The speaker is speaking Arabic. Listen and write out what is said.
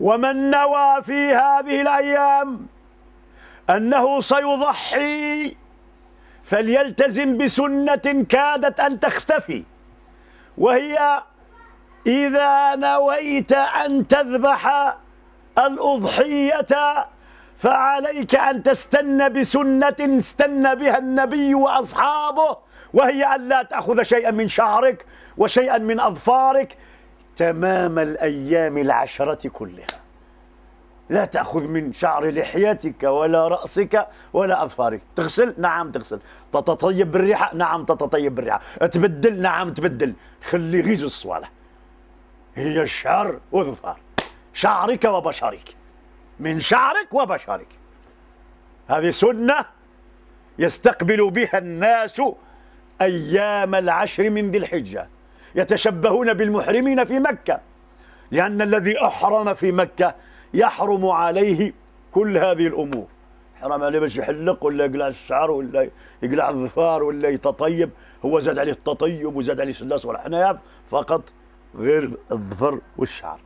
ومن نوى في هذه الأيام أنه سيضحي فليلتزم بسنة كادت أن تختفي وهي إذا نويت أن تذبح الأضحية فعليك أن تستن بسنة استن بها النبي وأصحابه وهي أن لا تأخذ شيئا من شعرك وشيئا من أظفارك تمام الأيام العشرة كلها لا تأخذ من شعر لحيتك ولا رأسك ولا أظفارك تغسل نعم تغسل تتطيب بالريحة نعم تتطيب بالريحة تبدل نعم تبدل خلي غيز الصوالح هي الشعر والظفار شعرك وبشرك من شعرك وبشرك هذه سنة يستقبل بها الناس أيام العشر من ذي الحجة يتشبهون بالمحرمين في مكة لأن الذي أحرم في مكة يحرم عليه كل هذه الأمور حرام عليه باش يحلق ولا يقلع الشعر ولا يقلع الظفار ولا يتطيب هو زاد عليه التطيب وزاد عليه السلاس والحنايب فقط غير الظفر والشعر